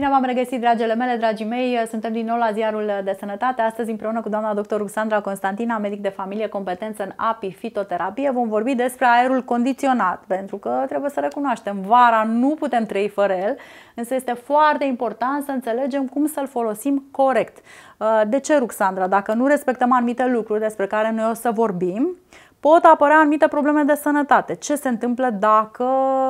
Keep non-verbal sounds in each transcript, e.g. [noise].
Bine v-am regăsit, dragele mele, dragii mei! Suntem din nou la ziarul de sănătate. Astăzi, împreună cu doamna dr. Ruxandra Constantina, medic de familie competență în API fitoterapie, vom vorbi despre aerul condiționat, pentru că trebuie să recunoaștem, vara nu putem trăi fără el, însă este foarte important să înțelegem cum să-l folosim corect. Uh, de ce, Ruxandra? Dacă nu respectăm anumite lucruri despre care noi o să vorbim, pot apărea anumite probleme de sănătate. Ce se întâmplă dacă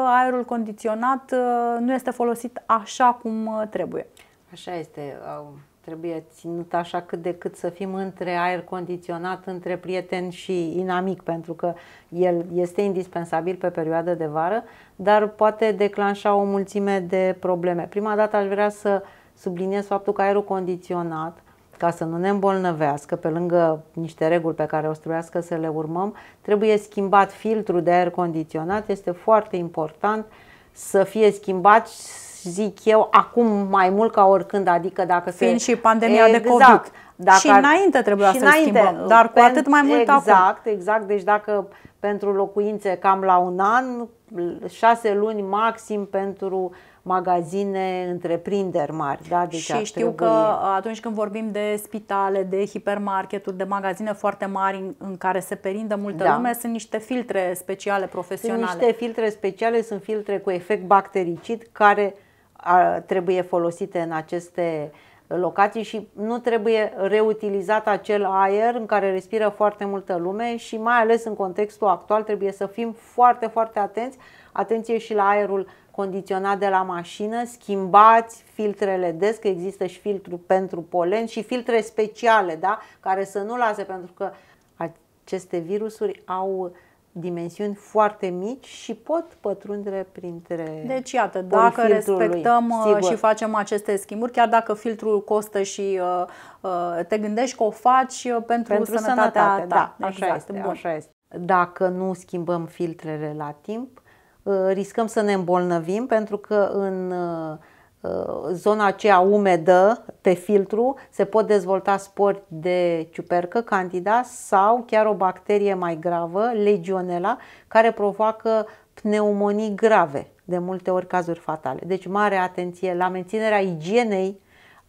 aerul condiționat uh, nu este folosit așa cum uh, trebuie? Așa este. Uh, trebuie ținut așa cât de cât să fim între aer condiționat, între prieten și inamic, pentru că el este indispensabil pe perioada de vară, dar poate declanșa o mulțime de probleme. Prima dată aș vrea să subliniez faptul că aerul condiționat ca să nu ne îmbolnăvească, pe lângă niște reguli pe care o să trebuiască să le urmăm, trebuie schimbat filtrul de aer condiționat. Este foarte important să fie schimbat zic eu, acum mai mult ca oricând, adică dacă Fiind se... și pandemia exact, de COVID. Exact. Dacă și înainte trebuia și să înainte, schimbăm, dar cu pen, atât mai mult exact, acum. Exact, exact. Deci dacă pentru locuințe cam la un an, șase luni maxim pentru magazine, întreprinderi mari. Da? Deci și știu trebui... că atunci când vorbim de spitale, de hipermarketuri, de magazine foarte mari în, care se perindă multă da. lume, sunt niște filtre speciale profesionale. Sunt niște filtre speciale, sunt filtre cu efect bactericid care ar, trebuie folosite în aceste locații și nu trebuie reutilizat acel aer în care respiră foarte multă lume și mai ales în contextul actual trebuie să fim foarte, foarte atenți Atenție și la aerul condiționat de la mașină, schimbați filtrele des, că există și filtru pentru polen și filtre speciale, da? care să nu lase, pentru că aceste virusuri au dimensiuni foarte mici și pot pătrunde printre Deci iată, dacă respectăm uh, sigur. și facem aceste schimburi, chiar dacă filtrul costă și uh, uh te gândești că o faci uh, pentru, pentru sănătatea, sănătatea ta. Da, așa, exact, este, așa este. Dacă nu schimbăm filtrele la timp, Uh, riscăm să ne îmbolnăvim pentru că în uh, uh, zona aceea umedă pe filtru se pot dezvolta spori de ciupercă, candida sau chiar o bacterie mai gravă, legionela, care provoacă pneumonii grave, de multe ori cazuri fatale. Deci mare atenție la menținerea igienei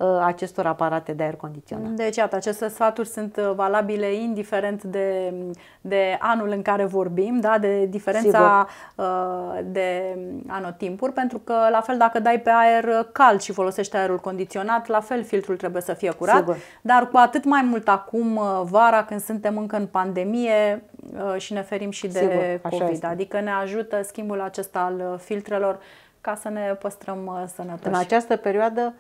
Uh, acestor aparate de aer condiționat. Deci, iată, aceste sfaturi sunt uh, valabile indiferent de, de anul în care vorbim, da? de diferența Sigur. Uh, de anotimpuri, pentru că, la fel, dacă dai pe aer cald și folosești aerul condiționat, la fel filtrul trebuie să fie curat, Sigur. dar cu atât mai mult acum, vara, când suntem încă în pandemie și ne ferim și de Sigur, COVID. Este. Adică ne ajută schimbul acesta al filtrelor ca să ne păstrăm sănătoși. În această perioadă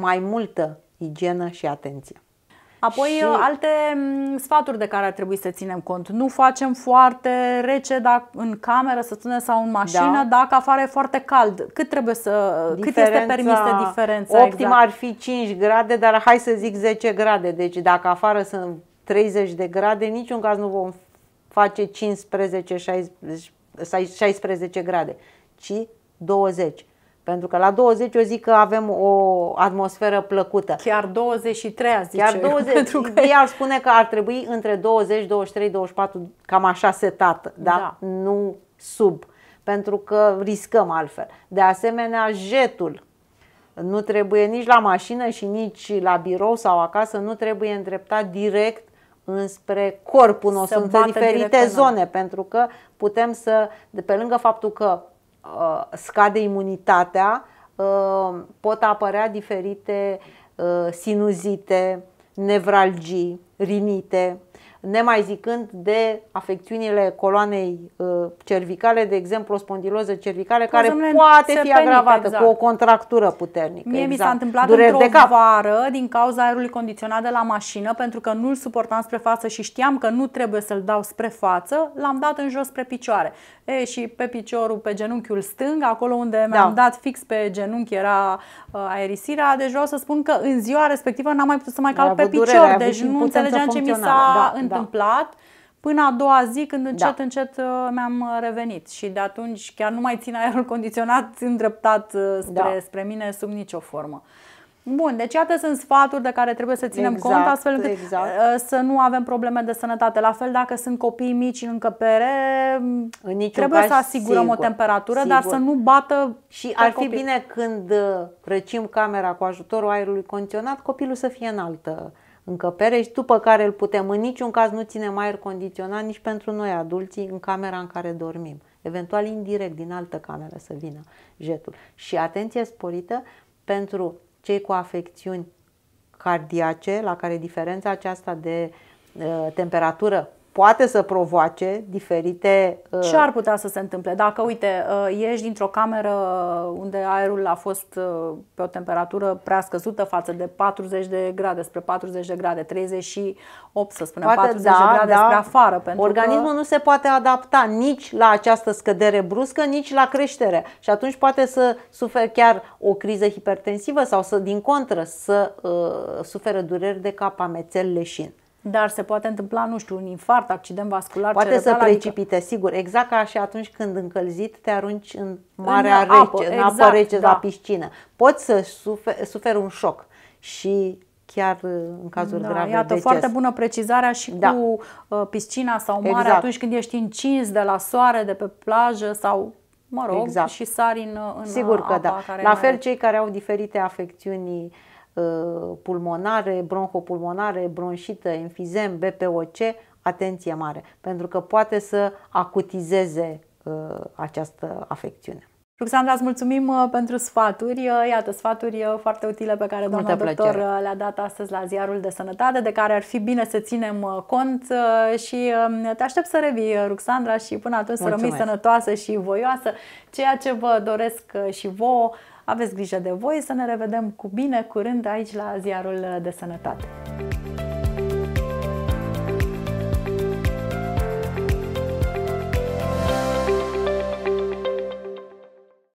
mai multă igienă și atenție. Apoi și... Uh, alte mm, sfaturi de care ar trebui să ținem cont. Nu facem foarte rece dacă, în cameră, să spunem, sau în mașină, da. dacă afară e foarte cald. Cât trebuie să diferența, cât este permisă diferența? Optim exact. ar fi 5 grade, dar hai să zic 10 grade. Deci dacă afară sunt 30 de grade, niciun caz nu vom face 15 16, 16 grade, ci 20. Pentru că la 20 eu zic că avem o atmosferă plăcută. Chiar 23 zice Chiar 20, [laughs] pentru că... ei ar spune că ar trebui între 20, 23, 24, cam așa setată, da? da. Nu sub, pentru că riscăm altfel. De asemenea, jetul nu trebuie nici la mașină și nici la birou sau acasă, nu trebuie îndreptat direct înspre corpul nostru, în diferite zone, pentru că putem să, de pe lângă faptul că Uh, scade imunitatea, uh, pot apărea diferite uh, sinuzite, nevralgii, rinite, nemai zicând de afecțiunile coloanei uh, cervicale, de exemplu o spondiloză cervicală, care poate fi agravată exact. cu o contractură puternică. Mie exact. mi s-a exact. întâmplat Dureri într-o vară din cauza aerului condiționat de la mașină, pentru că nu-l suportam spre față și știam că nu trebuie să-l dau spre față, l-am dat în jos spre picioare. E, și pe piciorul, pe genunchiul stâng, acolo unde da. mi-am dat fix pe genunchi era uh, aerisirea, deci vreau să spun că în ziua respectivă n-am mai putut să mai calc pe picior, deci nu înțelegeam ce mi s-a da, da. întâmplat. Da. întâmplat până a doua zi când încet, da. încet uh, mi-am uh, revenit și de atunci chiar nu mai țin aerul [laughs] condiționat îndreptat uh, spre, da. spre mine sub nicio formă. Bun, deci iată sunt sfaturi de care trebuie să ținem exact, cont astfel încât exact. să nu avem probleme de sănătate. La fel dacă sunt copii mici în încăpere, în trebuie să asigurăm sigur, o temperatură, sigur. dar să nu bată Și ar copii. fi bine când răcim camera cu ajutorul aerului condiționat, copilul să fie în altă încăpere și după care îl putem. În niciun caz nu ținem aer condiționat nici pentru noi adulții în camera în care dormim. Eventual indirect din altă cameră să vină jetul. Și atenție sporită pentru cei cu afecțiuni cardiace, la care diferența aceasta de uh, temperatură poate să provoace diferite... Uh, Ce ar putea să se întâmple? Dacă, uite, uh, ieși dintr-o cameră uh, unde aerul a fost pe o temperatură prea scăzută față de 40 de grade, spre 40 de grade, 38 să spunem, poate 40 da, de grade da, spre afară. Pentru organismul că... nu se poate adapta nici la această scădere bruscă, nici la creștere și atunci poate să suferi chiar o criză hipertensivă sau să, din contră, să uh, suferă dureri de cap, amețel, leșin dar se poate întâmpla, nu știu, un infarct, accident vascular, Poate cerebral, să adică- precipite, adică... sigur, exact ca și atunci când încălzit te arunci în marea în rece, apă, în exact, apă rece exact, da. la piscină. Poți să suferi, suferi un șoc și chiar uh, în cazuri da, grave. Iată, deces. foarte bună precizarea și da. cu uh, piscina sau mare exact. atunci când ești încins de la soare, de pe plajă sau mă rog, exact. și sari în, în Sigur că da. La fel, cei care au diferite afecțiuni Uh, pulmonare, bronhopulmonare, bronșită, enfizem, BPOC, atenție mare, pentru că poate să acutizeze uh, această afecțiune. Ruxandra, îți mulțumim uh, pentru sfaturi. Iată, sfaturi foarte utile pe care doamna Multă doctor plăcere. le-a dat astăzi la Ziarul de Sănătate, de care ar fi bine să ținem cont și um, te aștept să revii, Ruxandra, și până atunci Mulțumesc. să rămâi sănătoasă și voioasă, ceea ce vă doresc și vouă. Aveți grijă de voi, să ne revedem cu bine curând aici la Ziarul de Sănătate.